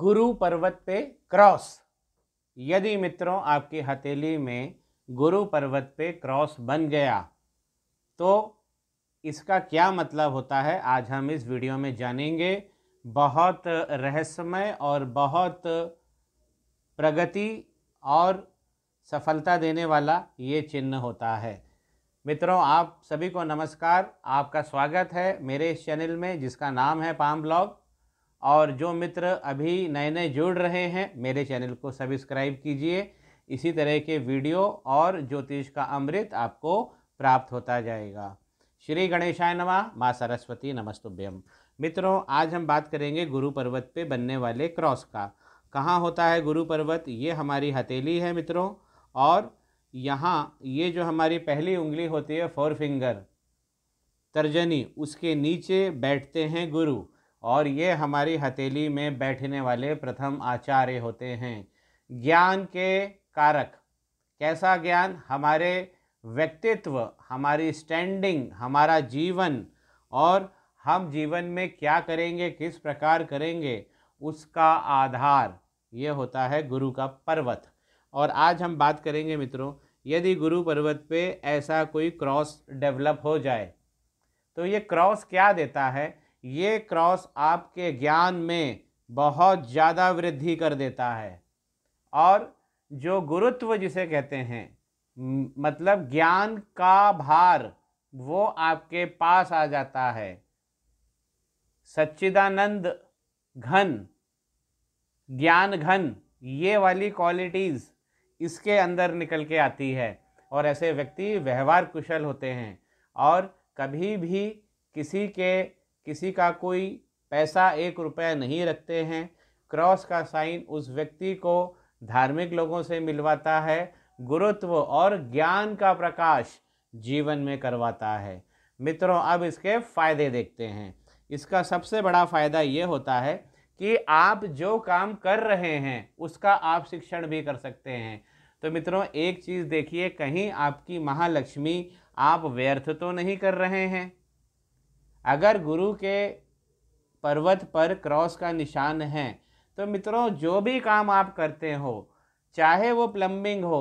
गुरु पर्वत पे क्रॉस यदि मित्रों आपकी हथेली में गुरु पर्वत पे क्रॉस बन गया तो इसका क्या मतलब होता है आज हम इस वीडियो में जानेंगे बहुत रहस्यमय और बहुत प्रगति और सफलता देने वाला ये चिन्ह होता है मित्रों आप सभी को नमस्कार आपका स्वागत है मेरे इस चैनल में जिसका नाम है पाम ब्लॉग और जो मित्र अभी नए नए जुड़ रहे हैं मेरे चैनल को सब्सक्राइब कीजिए इसी तरह के वीडियो और ज्योतिष का अमृत आपको प्राप्त होता जाएगा श्री गणेशाय नमा माँ सरस्वती नमस्तुभ्यम मित्रों आज हम बात करेंगे गुरु पर्वत पे बनने वाले क्रॉस का कहाँ होता है गुरु पर्वत ये हमारी हथेली है मित्रों और यहाँ ये जो हमारी पहली उंगली होती है फोर फिंगर तर्जनी उसके नीचे बैठते हैं गुरु और ये हमारी हथेली में बैठने वाले प्रथम आचार्य होते हैं ज्ञान के कारक कैसा ज्ञान हमारे व्यक्तित्व हमारी स्टैंडिंग हमारा जीवन और हम जीवन में क्या करेंगे किस प्रकार करेंगे उसका आधार ये होता है गुरु का पर्वत और आज हम बात करेंगे मित्रों यदि गुरु पर्वत पे ऐसा कोई क्रॉस डेवलप हो जाए तो ये क्रॉस क्या देता है ये क्रॉस आपके ज्ञान में बहुत ज़्यादा वृद्धि कर देता है और जो गुरुत्व जिसे कहते हैं मतलब ज्ञान का भार वो आपके पास आ जाता है सच्चिदानंद घन ज्ञान घन ये वाली क्वालिटीज़ इसके अंदर निकल के आती है और ऐसे व्यक्ति व्यवहार कुशल होते हैं और कभी भी किसी के किसी का कोई पैसा एक रुपया नहीं रखते हैं क्रॉस का साइन उस व्यक्ति को धार्मिक लोगों से मिलवाता है गुरुत्व और ज्ञान का प्रकाश जीवन में करवाता है मित्रों अब इसके फायदे देखते हैं इसका सबसे बड़ा फ़ायदा ये होता है कि आप जो काम कर रहे हैं उसका आप शिक्षण भी कर सकते हैं तो मित्रों एक चीज़ देखिए कहीं आपकी महालक्ष्मी आप व्यर्थ तो नहीं कर रहे हैं अगर गुरु के पर्वत पर क्रॉस का निशान है तो मित्रों जो भी काम आप करते हो चाहे वो प्लम्बिंग हो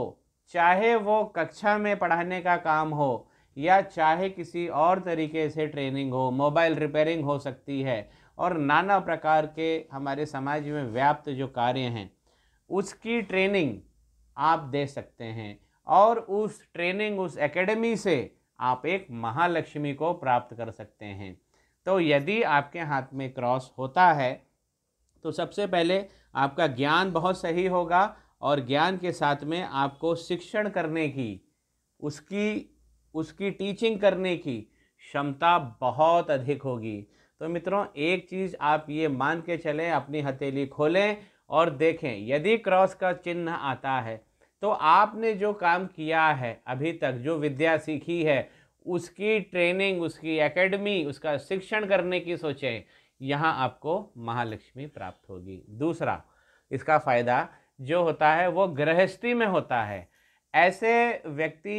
चाहे वो कक्षा में पढ़ाने का काम हो या चाहे किसी और तरीके से ट्रेनिंग हो मोबाइल रिपेयरिंग हो सकती है और नाना प्रकार के हमारे समाज में व्याप्त जो कार्य हैं उसकी ट्रेनिंग आप दे सकते हैं और उस ट्रेनिंग उस एकेडमी से आप एक महालक्ष्मी को प्राप्त कर सकते हैं तो यदि आपके हाथ में क्रॉस होता है तो सबसे पहले आपका ज्ञान बहुत सही होगा और ज्ञान के साथ में आपको शिक्षण करने की उसकी उसकी टीचिंग करने की क्षमता बहुत अधिक होगी तो मित्रों एक चीज़ आप ये मान के चलें अपनी हथेली खोलें और देखें यदि क्रॉस का चिन्ह आता है तो आपने जो काम किया है अभी तक जो विद्या सीखी है उसकी ट्रेनिंग उसकी एकेडमी उसका शिक्षण करने की सोचें यहाँ आपको महालक्ष्मी प्राप्त होगी दूसरा इसका फ़ायदा जो होता है वो गृहस्थी में होता है ऐसे व्यक्ति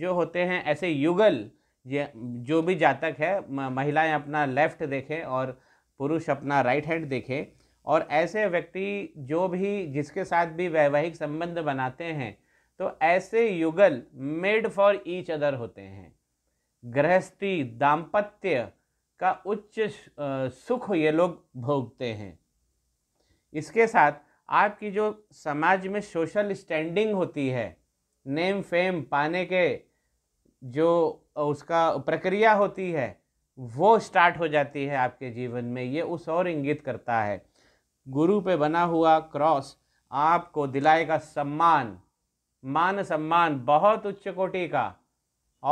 जो होते हैं ऐसे युगल ये जो भी जातक है महिलाएं अपना लेफ्ट देखें और पुरुष अपना राइट हैंड देखें और ऐसे व्यक्ति जो भी जिसके साथ भी वैवाहिक संबंध बनाते हैं तो ऐसे युगल मेड फॉर ईच अदर होते हैं गृहस्थी दाम्पत्य का उच्च सुख ये लोग भोगते हैं इसके साथ आपकी जो समाज में सोशल स्टैंडिंग होती है नेम फेम पाने के जो उसका प्रक्रिया होती है वो स्टार्ट हो जाती है आपके जीवन में ये उस और इंगित करता है गुरु पे बना हुआ क्रॉस आपको दिलाएगा सम्मान मान सम्मान बहुत उच्च कोटि का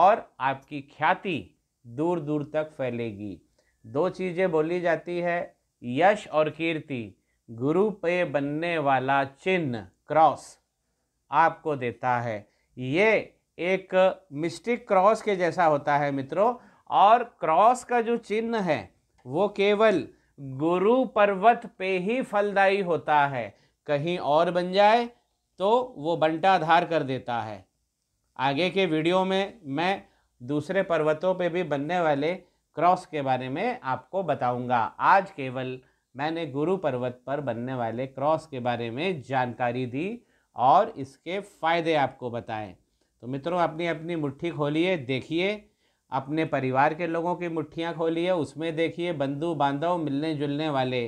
और आपकी ख्याति दूर दूर तक फैलेगी दो चीज़ें बोली जाती है यश और कीर्ति गुरु पे बनने वाला चिन्ह क्रॉस आपको देता है ये एक मिस्टिक क्रॉस के जैसा होता है मित्रों और क्रॉस का जो चिन्ह है वो केवल गुरु पर्वत पे ही फलदायी होता है कहीं और बन जाए तो वो बंटाधार कर देता है आगे के वीडियो में मैं दूसरे पर्वतों पे भी बनने वाले क्रॉस के बारे में आपको बताऊंगा आज केवल मैंने गुरु पर्वत पर बनने वाले क्रॉस के बारे में जानकारी दी और इसके फ़ायदे आपको बताएं तो मित्रों अपनी अपनी मुट्ठी खोलिए देखिए अपने परिवार के लोगों की मुट्ठियाँ खोलिए उसमें देखिए बंधु बांधव मिलने जुलने वाले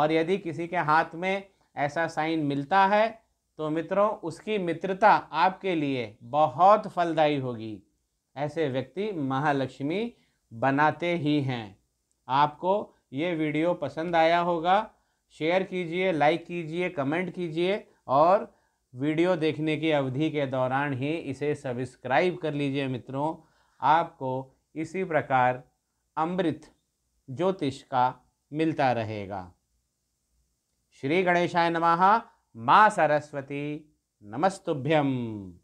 और यदि किसी के हाथ में ऐसा साइन मिलता है तो मित्रों उसकी मित्रता आपके लिए बहुत फलदायी होगी ऐसे व्यक्ति महालक्ष्मी बनाते ही हैं आपको ये वीडियो पसंद आया होगा शेयर कीजिए लाइक कीजिए कमेंट कीजिए और वीडियो देखने की अवधि के दौरान ही इसे सब्सक्राइब कर लीजिए मित्रों आपको इसी प्रकार अमृत ज्योतिष का मिलता रहेगा श्री गणेशाय नमः माँ सरस्वती नमस्तुभ्यम